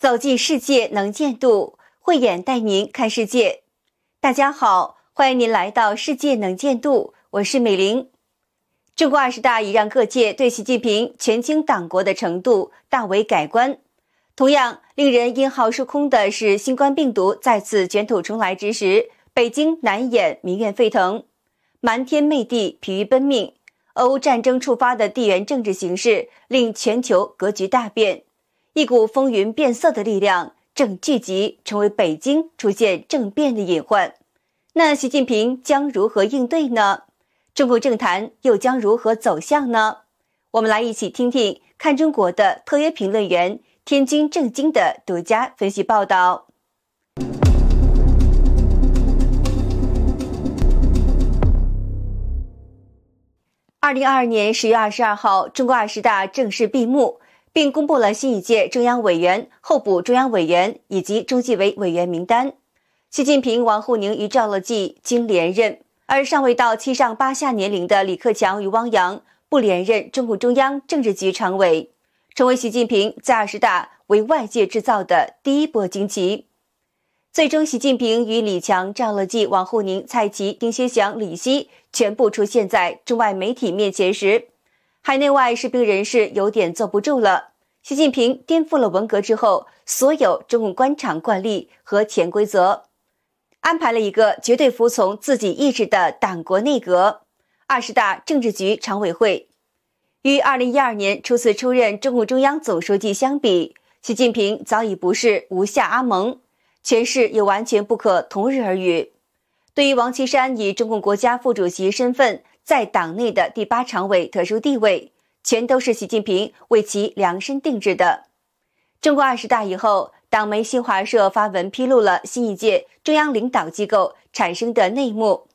走进世界能见度，慧眼带您看世界。大家好，欢迎您来到世界能见度，我是美玲。中共二十大已让各界对习近平全经党国的程度大为改观。同样令人因好受空的是，新冠病毒再次卷土重来之时，北京难掩民怨沸腾，瞒天媚地，疲于奔命。俄欧战争触发的地缘政治形势令全球格局大变。一股风云变色的力量正聚集，成为北京出现政变的隐患。那习近平将如何应对呢？中国政坛又将如何走向呢？我们来一起听听看中国的特约评论员天津正经的独家分析报道。二零二二年十月二十二号，中国二十大正式闭幕。并公布了新一届中央委员、候补中央委员以及中纪委委员名单。习近平、王沪宁与赵乐际经连任，而尚未到七上八下年龄的李克强与汪洋不连任中共中央政治局常委，成为习近平在二十大为外界制造的第一波惊奇。最终，习近平与李强、赵乐际、王沪宁、蔡奇、丁薛祥、李希全部出现在中外媒体面前时。海内外士兵人士有点坐不住了。习近平颠覆了文革之后所有中共官场惯例和潜规则，安排了一个绝对服从自己意志的党国内阁。二十大政治局常委会，与二零一二年初次出任中共中央总书记相比，习近平早已不是无下阿蒙，权势也完全不可同日而语。对于王岐山以中共国家副主席身份。在党内的第八常委特殊地位，全都是习近平为其量身定制的。中国二十大以后，党媒新华社发文披露了新一届中央领导机构产生的内幕。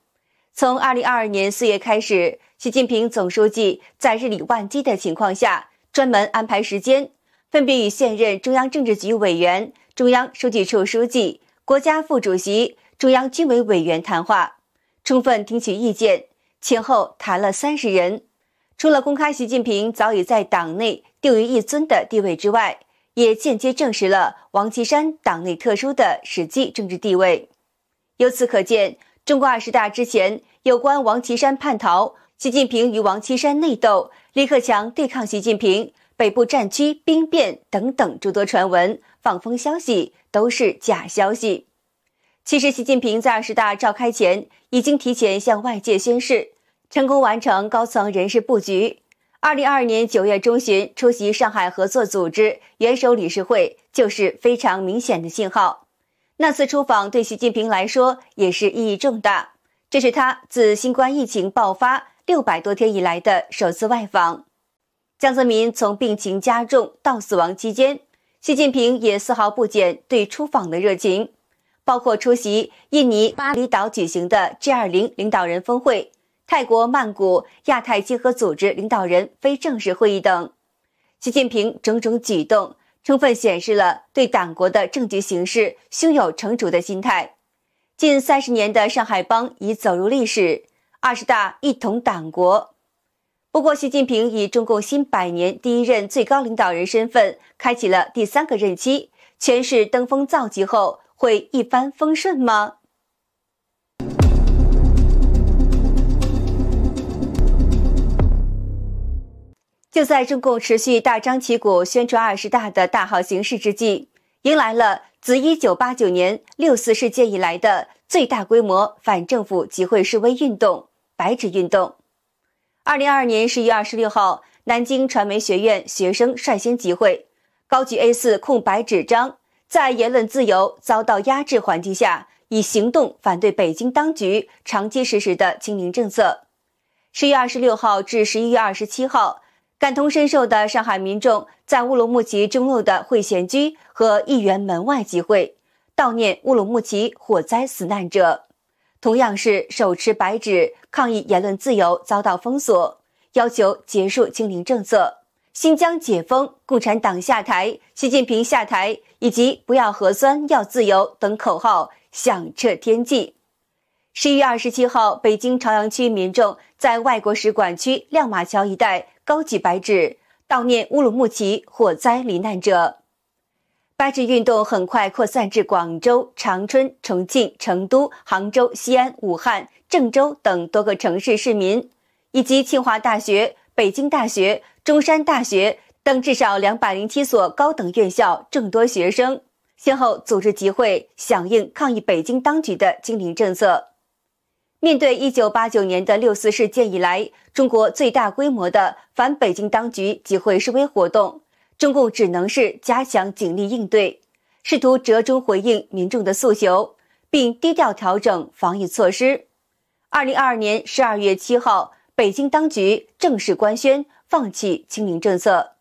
从二零二二年四月开始，习近平总书记在日理万机的情况下，专门安排时间，分别与现任中央政治局委员、中央书记处书记、国家副主席、中央军委委员谈话，充分听取意见。前后谈了三十人，除了公开习近平早已在党内定于一尊的地位之外，也间接证实了王岐山党内特殊的实际政治地位。由此可见，中国二十大之前有关王岐山叛逃、习近平与王岐山内斗、李克强对抗习近平、北部战区兵变等等诸多传闻、放风消息都是假消息。其实，习近平在二十大召开前已经提前向外界宣示。成功完成高层人事布局。二零二二年九月中旬出席上海合作组织元首理事会，就是非常明显的信号。那次出访对习近平来说也是意义重大，这是他自新冠疫情爆发六百多天以来的首次外访。江泽民从病情加重到死亡期间，习近平也丝毫不减对出访的热情，包括出席印尼巴厘岛举行的 G 二零领导人峰会。泰国曼谷亚太经合组织领导人非正式会议等，习近平种种举动充分显示了对党国的政局形势胸有成竹的心态。近三十年的上海帮已走入历史，二十大一统党国。不过，习近平以中共新百年第一任最高领导人身份开启了第三个任期，全是登峰造极后会一帆风顺吗？就在中共持续大张旗鼓宣传二十大的大好形势之际，迎来了自一九八九年六四事件以来的最大规模反政府集会示威运动——白纸运动。二零二二年十月二十六号，南京传媒学院学生率先集会，高举 A 四空白纸张，在言论自由遭到压制环境下，以行动反对北京当局长期实施的清零政策。十月二十六号至十一月二十七号。感同身受的上海民众在乌鲁木齐中路的会贤居和议员门外集会，悼念乌鲁木齐火灾死难者。同样是手持白纸抗议言论自由遭到封锁，要求结束清零政策、新疆解封、共产党下台、习近平下台以及不要核酸、要自由等口号响彻天际。十一月二十七号，北京朝阳区民众在外国使馆区亮马桥一带高举白纸悼念乌鲁木齐火灾罹难者。八纸运动很快扩散至广州、长春、重庆、成都、杭州、西安、武汉、郑州等多个城市市民，以及清华大学、北京大学、中山大学等至少两百零七所高等院校众多学生，先后组织集会，响应抗议北京当局的禁令政策。面对一九八九年的六四事件以来中国最大规模的反北京当局集会示威活动，中共只能是加强警力应对，试图折中回应民众的诉求，并低调调整防疫措施。二零二二年十二月七号，北京当局正式官宣放弃清零政策。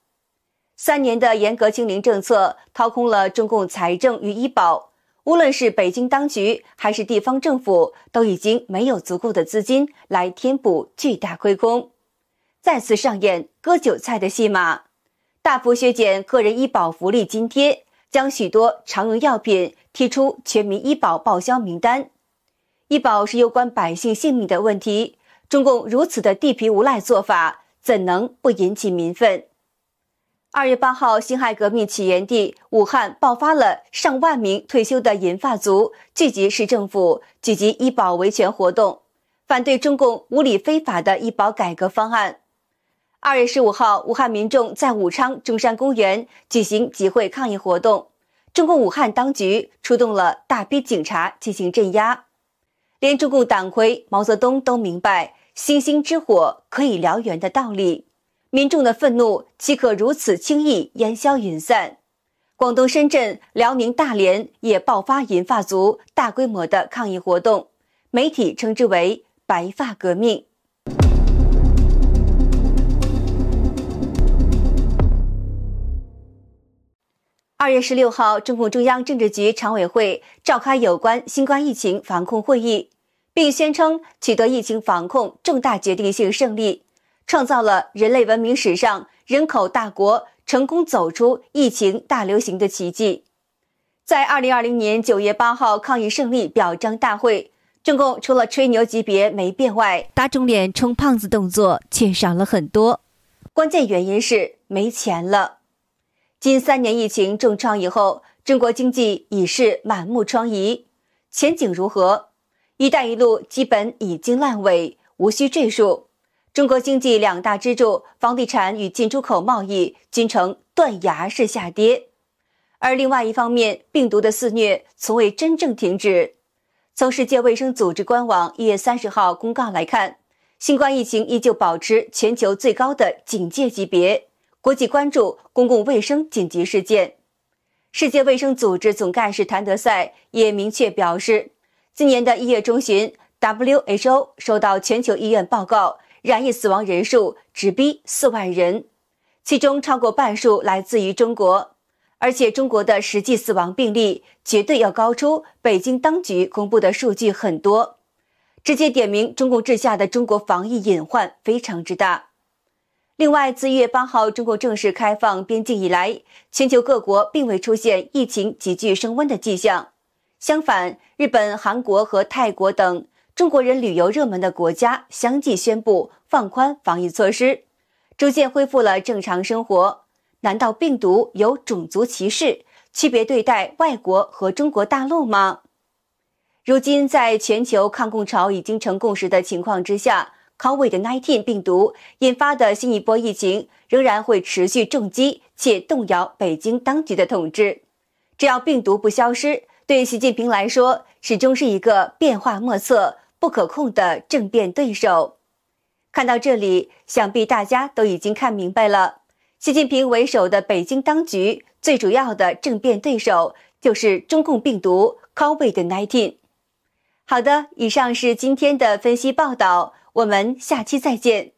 三年的严格清零政策掏空了中共财政与医保。无论是北京当局还是地方政府，都已经没有足够的资金来填补巨大亏空，再次上演割韭菜的戏码，大幅削减个人医保福利津贴，将许多常用药品踢出全民医保报销名单。医保是攸关百姓性命的问题，中共如此的地痞无赖做法，怎能不引起民愤？二月八号，辛亥革命起源地武汉爆发了上万名退休的银发族聚集市政府，聚集医保维权活动，反对中共无理非法的医保改革方案。二月十五号，武汉民众在武昌中山公园举行集会抗议活动，中共武汉当局出动了大批警察进行镇压。连中共党魁毛泽东都明白“星星之火可以燎原”的道理。民众的愤怒岂可如此轻易烟消云散？广东深圳、辽宁大连也爆发银发族大规模的抗议活动，媒体称之为“白发革命”。二月十六号，中共中央政治局常委会召开有关新冠疫情防控会议，并宣称取得疫情防控重大决定性胜利。创造了人类文明史上人口大国成功走出疫情大流行的奇迹。在二零二零年九月八号抗疫胜利表彰大会，中共除了吹牛级别没变外，打肿脸充胖子动作却少了很多。关键原因是没钱了。近三年疫情重创以后，中国经济已是满目疮痍，前景如何？“一带一路”基本已经烂尾，无需赘述。中国经济两大支柱，房地产与进出口贸易均呈断崖式下跌，而另外一方面，病毒的肆虐从未真正停止。从世界卫生组织官网一月三十号公告来看，新冠疫情依旧保持全球最高的警戒级别，国际关注公共卫生紧急事件。世界卫生组织总干事谭德赛也明确表示，今年的一月中旬，WHO 收到全球医院报告。染疫死亡人数直逼四万人，其中超过半数来自于中国，而且中国的实际死亡病例绝对要高出北京当局公布的数据很多，直接点名中共治下的中国防疫隐患非常之大。另外，自一月八号中国正式开放边境以来，全球各国并未出现疫情急剧升温的迹象，相反，日本、韩国和泰国等。中国人旅游热门的国家相继宣布放宽防疫措施，逐渐恢复了正常生活。难道病毒有种族歧视，区别对待外国和中国大陆吗？如今，在全球抗共潮已经成共识的情况之下，c o v nineteen 病毒引发的新一波疫情仍然会持续重击且动摇北京当局的统治。只要病毒不消失，对习近平来说始终是一个变化莫测。不可控的政变对手。看到这里，想必大家都已经看明白了。习近平为首的北京当局最主要的政变对手，就是中共病毒 COVID-19。好的，以上是今天的分析报道，我们下期再见。